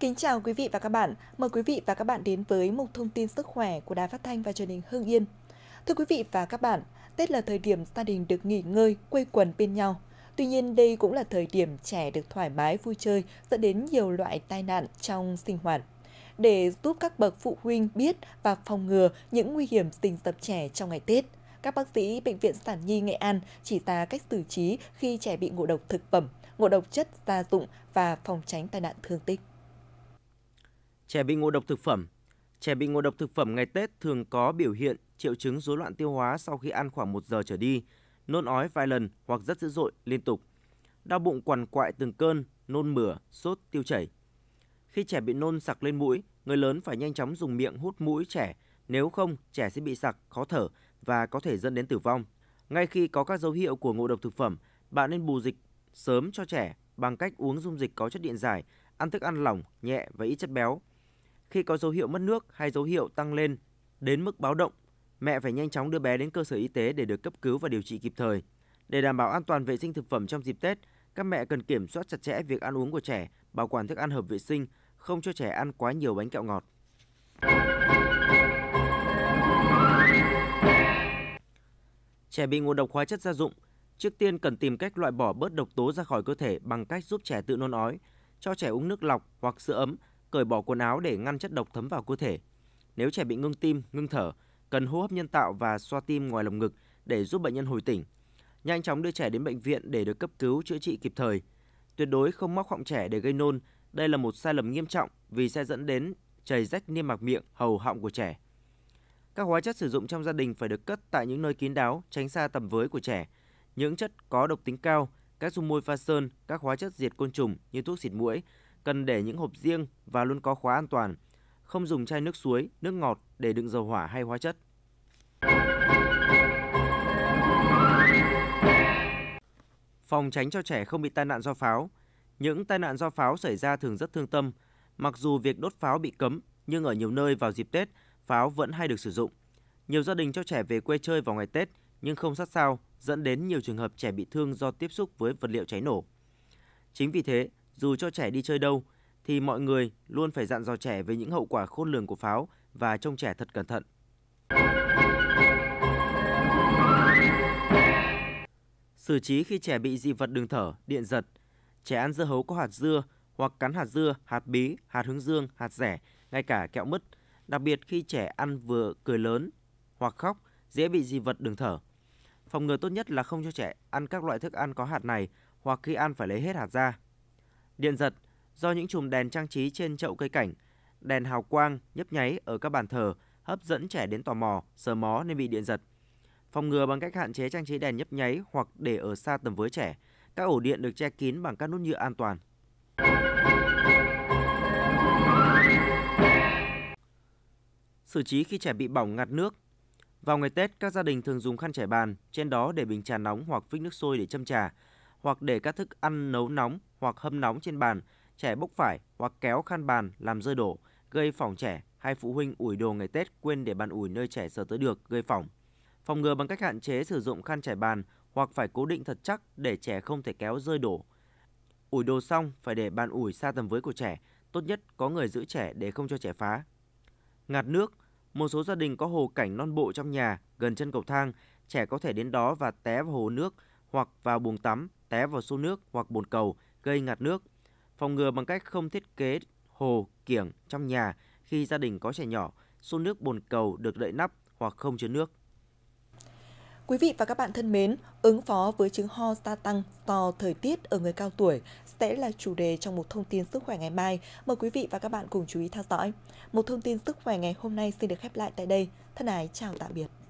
Kính chào quý vị và các bạn. Mời quý vị và các bạn đến với mục thông tin sức khỏe của Đài Phát thanh và Truyền hình Hưng Yên. Thưa quý vị và các bạn, Tết là thời điểm gia đình được nghỉ ngơi, quây quần bên nhau. Tuy nhiên, đây cũng là thời điểm trẻ được thoải mái vui chơi dẫn đến nhiều loại tai nạn trong sinh hoạt. Để giúp các bậc phụ huynh biết và phòng ngừa những nguy hiểm tình tập trẻ trong ngày Tết, các bác sĩ Bệnh viện Sản Nhi Nghệ An chỉ ra cách xử trí khi trẻ bị ngộ độc thực phẩm, ngộ độc chất gia dụng và phòng tránh tai nạn thương tích. Trẻ bị ngộ độc thực phẩm Trẻ bị ngộ độc thực phẩm ngày Tết thường có biểu hiện triệu chứng rối loạn tiêu hóa sau khi ăn khoảng 1 giờ trở đi, nôn ói vài lần hoặc rất dữ dội liên tục, đau bụng quằn quại từng cơn, nôn mửa, sốt, tiêu chảy. Khi trẻ bị nôn sặc lên mũi, người lớn phải nhanh chóng dùng miệng hút mũi trẻ, nếu không trẻ sẽ bị sặc, khó thở và có thể dẫn đến tử vong. Ngay khi có các dấu hiệu của ngộ độc thực phẩm, bạn nên bù dịch sớm cho trẻ bằng cách uống dung dịch có chất điện giải, ăn thức ăn lỏng, nhẹ và ít chất béo. Khi có dấu hiệu mất nước hay dấu hiệu tăng lên đến mức báo động, mẹ phải nhanh chóng đưa bé đến cơ sở y tế để được cấp cứu và điều trị kịp thời. Để đảm bảo an toàn vệ sinh thực phẩm trong dịp Tết, các mẹ cần kiểm soát chặt chẽ việc ăn uống của trẻ, bảo quản thức ăn hợp vệ sinh, không cho trẻ ăn quá nhiều bánh kẹo ngọt. Trẻ bị ngộ độc hóa chất gia dụng, trước tiên cần tìm cách loại bỏ bớt độc tố ra khỏi cơ thể bằng cách giúp trẻ tự nôn ói, cho trẻ uống nước lọc hoặc sữa ấm cởi bỏ quần áo để ngăn chất độc thấm vào cơ thể. Nếu trẻ bị ngưng tim, ngưng thở, cần hô hấp nhân tạo và xoa tim ngoài lồng ngực để giúp bệnh nhân hồi tỉnh. Nhanh chóng đưa trẻ đến bệnh viện để được cấp cứu chữa trị kịp thời. Tuyệt đối không móc họng trẻ để gây nôn, đây là một sai lầm nghiêm trọng vì sẽ dẫn đến chảy rách niêm mạc miệng, hầu họng của trẻ. Các hóa chất sử dụng trong gia đình phải được cất tại những nơi kín đáo, tránh xa tầm với của trẻ. Những chất có độc tính cao, các dung môi pha sơn, các hóa chất diệt côn trùng như thuốc xịt mũi cần để những hộp riêng và luôn có khóa an toàn, không dùng chai nước suối, nước ngọt để đựng dầu hỏa hay hóa chất. Phòng tránh cho trẻ không bị tai nạn do pháo. Những tai nạn do pháo xảy ra thường rất thương tâm. Mặc dù việc đốt pháo bị cấm, nhưng ở nhiều nơi vào dịp Tết, pháo vẫn hay được sử dụng. Nhiều gia đình cho trẻ về quê chơi vào ngày Tết nhưng không sát sao, dẫn đến nhiều trường hợp trẻ bị thương do tiếp xúc với vật liệu cháy nổ. Chính vì thế, dù cho trẻ đi chơi đâu thì mọi người luôn phải dặn dò trẻ về những hậu quả khôn lường của pháo và trông trẻ thật cẩn thận. Xử trí khi trẻ bị dị vật đường thở, điện giật, trẻ ăn dưa hấu có hạt dưa hoặc cắn hạt dưa, hạt bí, hạt hướng dương, hạt rẻ, ngay cả kẹo mứt, đặc biệt khi trẻ ăn vừa cười lớn hoặc khóc dễ bị dị vật đường thở. Phòng ngừa tốt nhất là không cho trẻ ăn các loại thức ăn có hạt này hoặc khi ăn phải lấy hết hạt ra điện giật do những chùm đèn trang trí trên chậu cây cảnh, đèn hào quang nhấp nháy ở các bàn thờ hấp dẫn trẻ đến tò mò, sờ mó nên bị điện giật. Phòng ngừa bằng cách hạn chế trang trí đèn nhấp nháy hoặc để ở xa tầm với trẻ. Các ổ điện được che kín bằng các nút nhựa an toàn. Xử trí khi trẻ bị bỏng ngạt nước Vào ngày Tết, các gia đình thường dùng khăn trải bàn, trên đó để bình trà nóng hoặc phích nước sôi để châm trà hoặc để các thức ăn nấu nóng hoặc hâm nóng trên bàn, trẻ bốc phải hoặc kéo khăn bàn làm rơi đổ, gây phỏng trẻ hay phụ huynh ủi đồ ngày Tết quên để bàn ủi nơi trẻ sờ tới được gây phỏng. Phòng ngừa bằng cách hạn chế sử dụng khăn trải bàn hoặc phải cố định thật chắc để trẻ không thể kéo rơi đổ. Ủi đồ xong phải để bàn ủi xa tầm với của trẻ, tốt nhất có người giữ trẻ để không cho trẻ phá. Ngạt nước, một số gia đình có hồ cảnh non bộ trong nhà, gần chân cầu thang, trẻ có thể đến đó và té vào hồ nước hoặc vào buồng tắm té vào xô nước hoặc bồn cầu gây ngạt nước. Phòng ngừa bằng cách không thiết kế hồ, kiểng trong nhà khi gia đình có trẻ nhỏ, xô nước bồn cầu được đậy nắp hoặc không chứa nước. Quý vị và các bạn thân mến, ứng phó với chứng ho gia tăng do thời tiết ở người cao tuổi sẽ là chủ đề trong một thông tin sức khỏe ngày mai. Mời quý vị và các bạn cùng chú ý theo dõi. Một thông tin sức khỏe ngày hôm nay xin được khép lại tại đây. Thân ái chào tạm biệt.